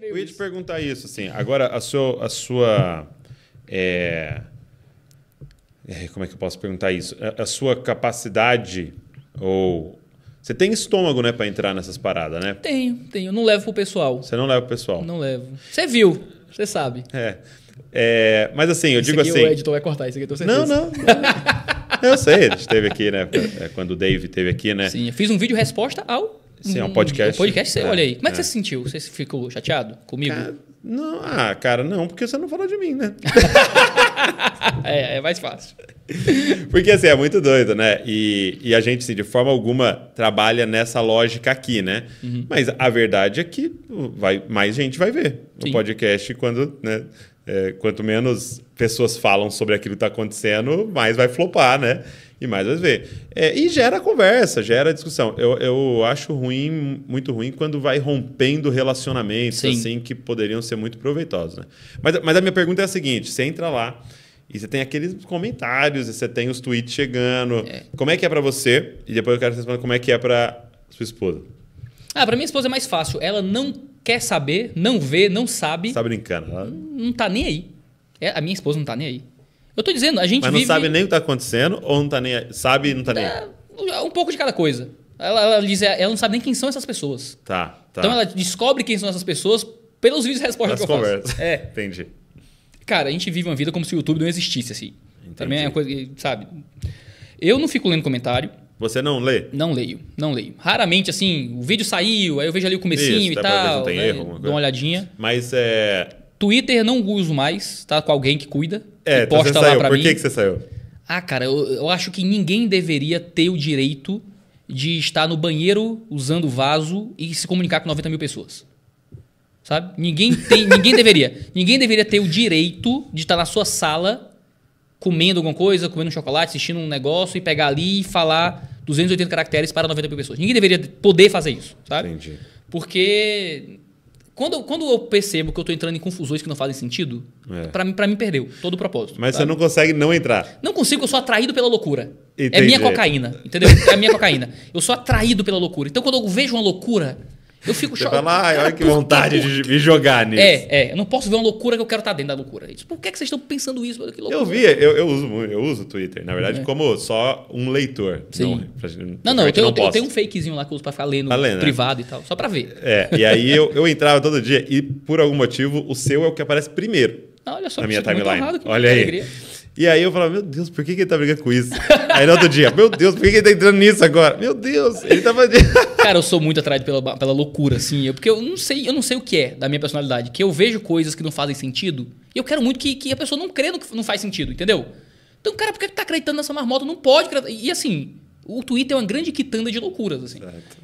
É eu ia te perguntar isso, assim. Agora, a sua. A sua é, é, como é que eu posso perguntar isso? A, sua capacidade ou. Você tem estômago, né, para entrar nessas paradas, né? Tenho, tenho. Eu não levo pro pessoal. Você não leva pro pessoal? Não levo. Você viu, você sabe. É. é mas assim, eu esse digo aqui assim. O editor vai cortar isso aqui, eu tô certeza. Não, não. eu sei, a gente teve aqui, né? É, quando o Dave teve aqui, né? Sim, eu fiz um vídeo resposta ao Sim, é um podcast. Um podcast seu, é, olha aí. Como é, que é. você se sentiu? Você ficou chateado comigo? Cara, não, ah, cara, não, porque você não falou de mim, né? é, é mais fácil. Porque assim, é muito doido, né? E, e a gente, assim, de forma alguma, trabalha nessa lógica aqui, né? Uhum. Mas a verdade é que vai, mais gente vai ver Sim. o podcast quando, né? É, quanto menos pessoas falam sobre aquilo que está acontecendo, mais vai flopar, né? e mais vezes ver. É, e gera conversa, gera discussão. Eu, eu acho ruim, muito ruim, quando vai rompendo relacionamentos Sim. assim que poderiam ser muito proveitosos. Né? Mas, mas a minha pergunta é a seguinte: você entra lá e você tem aqueles comentários, e você tem os tweets chegando. É. Como é que é para você? E depois eu quero responder como é que é para sua esposa. Ah, para minha esposa é mais fácil. Ela não quer saber, não vê, não sabe. Tá brincando. Ela... Não tá nem aí. É, a minha esposa não tá nem aí. Eu tô dizendo, a gente. Mas não vive... sabe nem o que tá acontecendo ou não tá nem. Sabe e não tá nem. É, um pouco de cada coisa. Ela, ela, diz, é, ela não sabe nem quem são essas pessoas. Tá, tá. Então ela descobre quem são essas pessoas pelos vídeos e respostas que eu faço. É. Entendi. Cara, a gente vive uma vida como se o YouTube não existisse, assim. Entendi. Também é uma coisa, sabe? Eu não fico lendo comentário. Você não lê? Não leio, não leio. Raramente, assim, o vídeo saiu, aí eu vejo ali o comecinho Isso, e é tal. não tem né? erro, alguma Dou uma olhadinha. Mas é, Twitter não uso mais, tá? Com alguém que cuida. É, que então posta então lá saiu. pra Por mim. Por que, que você saiu? Ah, cara, eu, eu, acho que ninguém deveria ter o direito de estar no banheiro usando vaso e se comunicar com 90 mil pessoas. Sabe? Ninguém tem, ninguém deveria. Ninguém deveria ter o direito de estar na sua sala comendo alguma coisa, comendo um chocolate, assistindo um negócio e pegar ali e falar 280 caracteres para 90 mil pessoas. Ninguém deveria poder fazer isso, sabe? Entendi. Porque quando, quando eu percebo que eu tô entrando em confusões que não fazem sentido, é. para mim, mim perdeu todo o propósito. Mas sabe? você não consegue não entrar. Não consigo, eu sou atraído pela loucura. Entendi. É minha cocaína, entendeu? É a minha cocaína. Eu sou atraído pela loucura. Então quando eu vejo uma loucura, eu fico chocado. Fala, ai, olha que vontade de me jogar é, nisso. É, é. Eu não posso ver uma loucura que eu quero estar tá dentro da loucura. Isso, tipo, por que, é que vocês estão pensando isso? Que Eu vi, eu, eu uso eu uso o Twitter, na verdade, é. como só um leitor. Sim. Não, não, não eu, tenho, não eu tenho um fakezinho lá que eu uso pra ficar lendo, lendo né? privado né? e tal, só pra ver. É, e aí eu, eu entrava todo dia e, por algum motivo, o seu é o que aparece primeiro. Ah, olha só, na minha timeline. olha aí. Alegria. E aí eu falava, meu Deus, por que, que ele tá brigando com isso? aí no outro dia, meu Deus, por que, que ele tá entrando nisso agora? Meu Deus, ele tava tá Cara, eu sou muito atraído pela, pela loucura, assim. Eu, porque eu não sei, eu não sei o que é da minha personalidade. Que eu vejo coisas que não fazem sentido e eu quero muito que, que a pessoa não crê no que não faz sentido, entendeu? Então, cara, por que, que tá acreditando nessa marmota? Não pode. E assim, o Twitter é uma grande quitanda de loucuras, assim.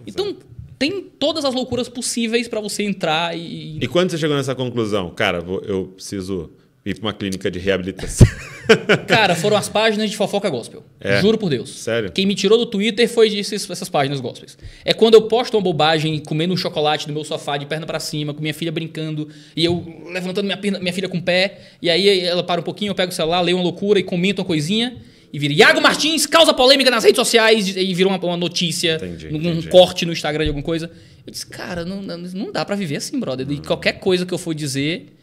Então tem todas as loucuras possíveis para você entrar e. E quando você chegou nessa conclusão, cara, eu preciso ir para uma clínica de reabilitação. Cara, foram as páginas de fofoca gospel. É. Juro por Deus. Sério? Quem me tirou do Twitter foi esses, essas páginas gospels. É quando eu posto uma bobagem comendo um chocolate no meu sofá de perna para cima, com minha filha brincando, e eu levantando minha, perna, minha filha com o pé, e aí ela para um pouquinho, eu pego o celular, leio uma loucura e comento uma coisinha, e vira Iago Martins causa polêmica nas redes sociais, e virou uma, uma notícia, entendi, um entendi. corte no Instagram de alguma coisa. Eu disse, cara, não, não dá para viver assim, brother. Hum. E qualquer coisa que eu for dizer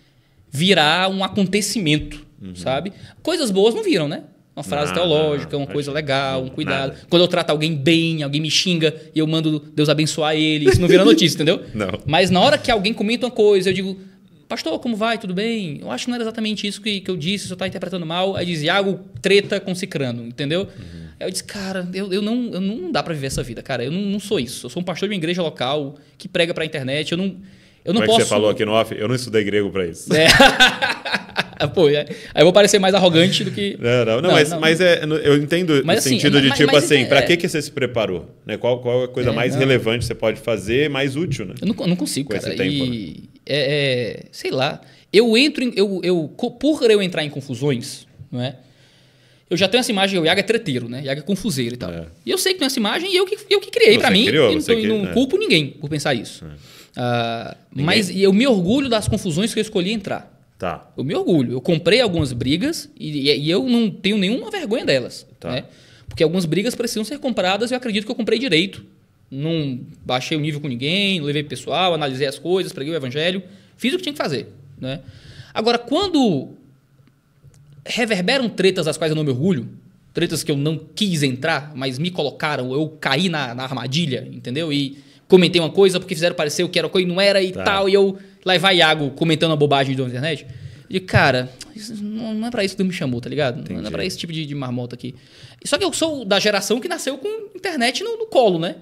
virar um acontecimento, uhum. sabe? Coisas boas não viram, né? Uma frase nada, teológica, uma coisa legal, um cuidado. Nada. Quando eu trato alguém bem, alguém me xinga e eu mando Deus abençoar ele, isso não vira notícia, entendeu? Não. Mas na hora que alguém comenta uma coisa, eu digo, pastor, como vai? Tudo bem? Eu acho que não era exatamente isso que, que eu disse, você está interpretando mal. Aí diz, Iago, treta com Cicrano, entendeu? Uhum. Aí eu disse, cara, eu, eu, não, eu não dá para viver essa vida, cara. Eu não, não, sou isso. Eu sou um pastor de uma igreja local que prega para a internet. Eu não, eu não Como posso. É que você falou aqui no off, eu não estudei grego para isso. É. Pô, é. aí eu vou parecer mais arrogante do que. Não, não, não, mas, não. mas é, eu entendo mas, no assim, sentido de mas, tipo mas, assim, é- para que, que você se preparou? Né? Qual, qual a coisa é, mais relevante que você pode fazer, mais útil, né? Eu não, não consigo, Com cara. Esse tempo, e, né? É, é, sei lá. Eu entro em, Eu, eu, por eu entrar em confusões, não é? Eu já tenho essa imagem, o Iago é treteiro, né? Iago é confuseiro e tal. É. E eu sei que tenho essa imagem e eu que, eu que criei para mim. Criou, e não, que... É. culpo é. ninguém por pensar isso. É. Uh, mas eu me orgulho das confusões que eu escolhi entrar. Tá. Eu me orgulho. Eu comprei algumas brigas e, e eu não tenho nenhuma vergonha delas. Tá. Né? Porque algumas brigas precisam ser compradas e eu acredito que eu comprei direito. Não baixei o nível com ninguém, levei pessoal, analisei as coisas, preguei o evangelho, fiz o que tinha que fazer. Né? Agora, quando reverberam tretas das quais eu não me orgulho, tretas que eu não quis entrar, mas me colocaram, eu caí na, na armadilha, entendeu? E comentei uma coisa porque fizeram parecer o que era coisa e não era e tá. tal, e eu lá vai Iago comentando a bobagem da internet. E cara, não, não é para isso que tu me chamou, tá ligado? Entendi. Não é para esse tipo de, de, marmota aqui. Só que eu sou da geração que nasceu com internet no, no colo, né?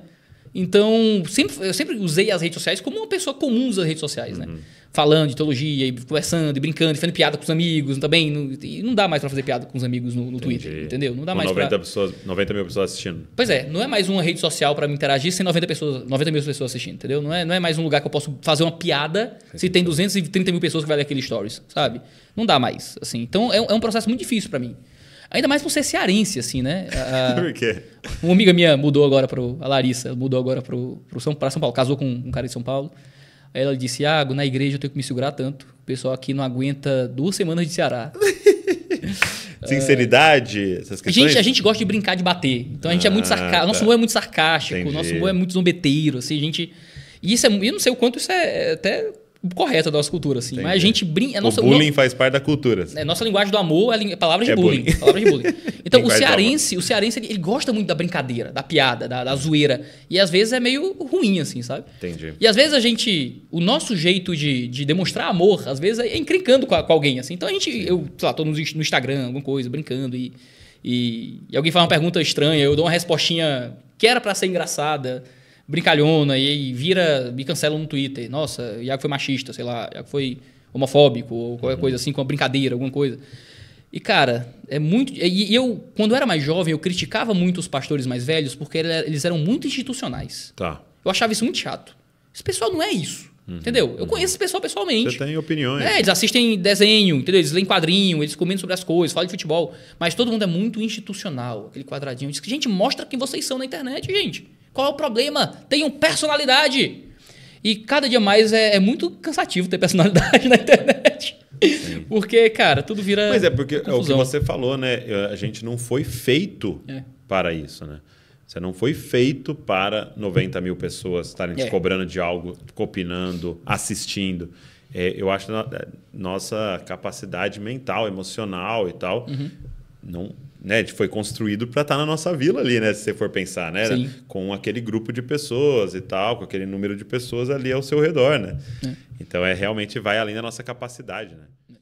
Então, sempre, eu sempre usei as redes sociais como uma pessoa comum usa as redes sociais, né? uhum. né? Falando de teologia, e conversando, e brincando, e fazendo piada com os amigos também. Não, tá e não dá mais para fazer piada com os amigos no, no Twitter, entendeu? Não dá com mais 90 pra... pessoas, 90 mil pessoas assistindo. Pois é, não é mais uma rede social para me interagir sem 90, pessoas, 90 mil pessoas assistindo, entendeu? Não é, não é mais um lugar que eu posso fazer uma piada Sim. se tem 230 mil pessoas que vai ler aquele stories, sabe? Não dá mais, assim. Então, é, é um processo muito difícil para mim. Ainda mais por ser cearense, assim, né? A, por quê? Uma amiga minha mudou agora para a Larissa, mudou agora para São, São Paulo, casou com um cara de São Paulo. Aí ela disse: Iago, na igreja eu tenho que me segurar tanto. O pessoal aqui não aguenta duas semanas de Ceará. Sinceridade, essas questões. Gente, a gente gosta de brincar de bater. Então a gente ah, é muito ah, sarcástico. Tá. Nosso humor é muito sarcástico, Entendi. nosso humor é muito zombeteiro, assim, a gente. E isso é, eu não sei o quanto isso é, é até correta da nossa cultura, assim. Entendi. Mas a gente brinca. É nossa, o bullying no... faz parte da cultura. Assim. É, nossa linguagem do amor é, lin... É palavra de é bullying. bullying. É palavra de bullying. Então, o cearense, o cearense, ele, ele, gosta muito da brincadeira, da piada, da, da, zoeira. E às vezes é meio ruim, assim, sabe? Entendi. E às vezes a gente. O nosso jeito de, de demonstrar amor, às vezes, é encrencando com, com alguém, assim. Então a gente, Sim. eu, sei lá, tô no, no Instagram, alguma coisa, brincando e. E, e, alguém faz uma pergunta estranha, eu dou uma respostinha que era para ser engraçada, brincalhona e, vira, me cancela no Twitter. Nossa, o Iago foi machista, sei lá, Iago foi homofóbico ou qualquer uhum. coisa assim, com uma brincadeira, alguma coisa. E, cara, é muito. E eu, quando eu era mais jovem, eu criticava muito os pastores mais velhos porque eles eram muito institucionais. Tá. Eu achava isso muito chato. Esse pessoal não é isso. Uhum. Entendeu? Eu uhum. conheço esse pessoal pessoalmente. Você tem opiniões. É, eles assistem desenho, entendeu? Eles leem quadrinho, eles comentam sobre as coisas, falam de futebol. Mas todo mundo é muito institucional, aquele quadradinho. Diz que, gente, mostra quem vocês são na internet, gente. Qual é o problema? Tenham personalidade. E cada dia mais é, é muito cansativo ter personalidade na internet. Sim. Porque, cara, tudo vira. Mas é, porque é o que você falou, né? A gente não foi feito é. para isso, né? Você não foi feito para 90 mil pessoas estarem é. te cobrando de algo, copinando, assistindo. É, eu acho que é, nossa capacidade mental, emocional e tal, uhum. não, né, foi construído para estar tá na nossa vila ali, né? Se você for pensar, né? Sim. Com aquele grupo de pessoas e tal, com aquele número de pessoas ali ao seu redor, né? É. Então é realmente vai além da nossa capacidade, né?